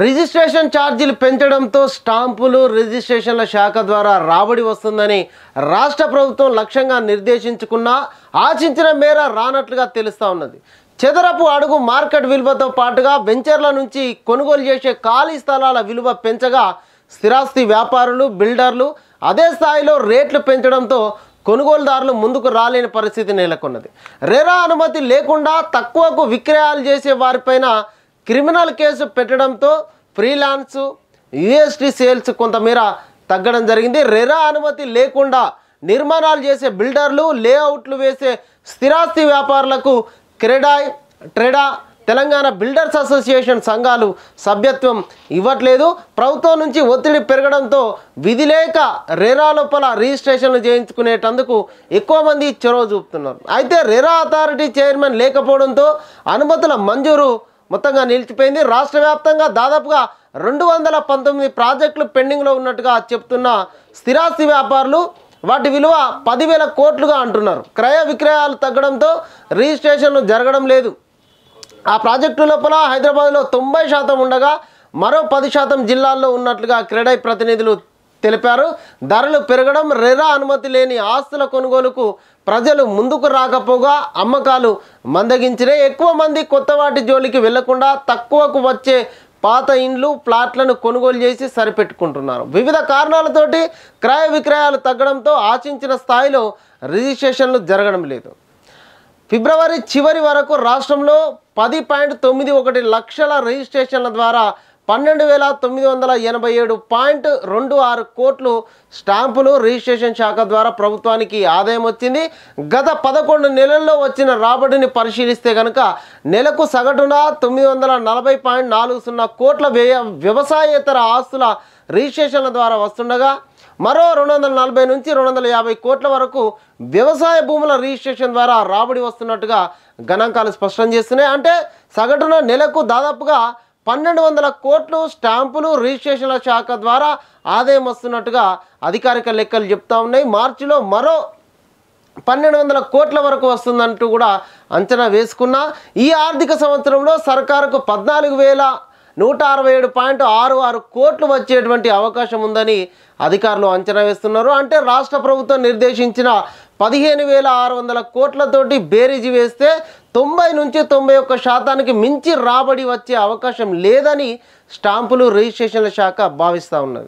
registration ఛార్జీలు పెంచడంతో స్టాంపులు రిజిస్ట్రేషన్ల శాఖ ద్వారా రాబడి వస్తుందని రాష్ట్ర ప్రభుత్వం లక్ష్యంగా నిర్దేశించుకున్నా ఆశించిన మేర రానట్లుగా తెలుస్తూ ఉన్నది చెదరపు అడుగు మార్కెట్ విలువతో పాటుగా వెంచర్ల నుంచి కొనుగోలు చేసే ఖాళీ స్థలాల విలువ పెంచగా స్థిరాస్తి వ్యాపారులు బిల్డర్లు అదే స్థాయిలో రేట్లు పెంచడంతో కొనుగోలుదారులు ముందుకు రాలేని పరిస్థితి నెలకొన్నది రెరా అనుమతి లేకుండా తక్కువకు విక్రయాలు చేసే వారిపైన క్రిమినల్ కేసు పెట్టడంతో ఫ్రీలాన్స్ యూఎస్టీ సేల్స్ కొంతమేర తగ్గడం జరిగింది రెరా అనుమతి లేకుండా నిర్మాణాలు చేసే బిల్డర్లు లేఅవుట్లు వేసే స్థిరాస్తి వ్యాపారులకు క్రెడాయ్ ట్రెడా తెలంగాణ బిల్డర్స్ అసోసియేషన్ సంఘాలు సభ్యత్వం ఇవ్వట్లేదు ప్రభుత్వం నుంచి ఒత్తిడి పెరగడంతో విధి లేక రెరా లోపల రిజిస్ట్రేషన్లు చేయించుకునేటందుకు ఎక్కువ మంది చొరవ చూపుతున్నారు అయితే రెరా అథారిటీ చైర్మన్ లేకపోవడంతో అనుమతుల మంజూరు మొత్తంగా నిలిచిపోయింది రాష్ట్ర వ్యాప్తంగా దాదాపుగా రెండు వందల పంతొమ్మిది ప్రాజెక్టులు పెండింగ్లో ఉన్నట్టుగా చెప్తున్న స్థిరాస్తి వ్యాపారులు వాటి విలువ పదివేల కోట్లుగా అంటున్నారు క్రయ విక్రయాలు తగ్గడంతో రిజిస్ట్రేషన్లు జరగడం లేదు ఆ ప్రాజెక్టు లోపల హైదరాబాద్లో తొంభై శాతం ఉండగా మరో పది శాతం జిల్లాల్లో ఉన్నట్లుగా క్రెడై ప్రతినిధులు తెలిపారు ధరలు పెరగడం రెరా అనుమతి లేని ఆస్తుల కొనుగోలుకు ప్రజలు ముందుకు రాకపోగా అమ్మకాలు మందగించినాయి ఎక్కువ మంది కొత్త వాటి జోలికి వెళ్లకుండా తక్కువకు వచ్చే పాత ఇండ్లు ప్లాట్లను కొనుగోలు చేసి సరిపెట్టుకుంటున్నారు వివిధ కారణాలతోటి క్రయ విక్రయాలు తగ్గడంతో ఆశించిన స్థాయిలో రిజిస్ట్రేషన్లు జరగడం లేదు ఫిబ్రవరి చివరి వరకు రాష్ట్రంలో పది పాయింట్ తొమ్మిది ఒకటి లక్షల రిజిస్ట్రేషన్ల ద్వారా పన్నెండు వేల తొమ్మిది వందల ఎనభై ఏడు పాయింట్ రెండు ఆరు కోట్లు స్టాంపులు రిజిస్ట్రేషన్ శాఖ ద్వారా ప్రభుత్వానికి ఆదాయం వచ్చింది గత పదకొండు నెలల్లో వచ్చిన రాబడిని పరిశీలిస్తే కనుక నెలకు సగటున తొమ్మిది వందల నలభై పాయింట్ నాలుగు సున్నా కోట్ల వ్యయ వ్యవసాయేతర ఆస్తుల రిజిస్ట్రేషన్ల ద్వారా వస్తుండగా మరో రెండు వందల నలభై నుంచి రెండు వందల యాభై కోట్ల వరకు వ్యవసాయ భూముల రిజిస్ట్రేషన్ ద్వారా రాబడి వస్తున్నట్టుగా గణాంకాలు స్పష్టం చేస్తున్నాయి అంటే సగటున నెలకు దాదాపుగా పన్నెండు వందల కోట్లు స్టాంపులు రిజిస్ట్రేషన్ల శాఖ ద్వారా ఆదాయం వస్తున్నట్టుగా అధికారిక లెక్కలు చెప్తా ఉన్నాయి మార్చిలో మరో పన్నెండు వందల కోట్ల వరకు వస్తుందంటూ కూడా అంచనా వేసుకున్నా ఈ ఆర్థిక సంవత్సరంలో సర్కారుకు పద్నాలుగు వేల నూట అరవై ఏడు పాయింట్ ఆరు ఆరు కోట్లు వచ్చేటువంటి అవకాశం ఉందని అధికారులు అంచనా వేస్తున్నారు అంటే రాష్ట్ర ప్రభుత్వం నిర్దేశించిన పదిహేను వేల ఆరు వందల కోట్లతోటి బేరీజు వేస్తే తొంభై నుంచి తొంభై ఒక్క శాతానికి మించి రాబడి వచ్చే అవకాశం లేదని స్టాంపులు రిజిస్ట్రేషన్ల శాఖ భావిస్తూ ఉన్నది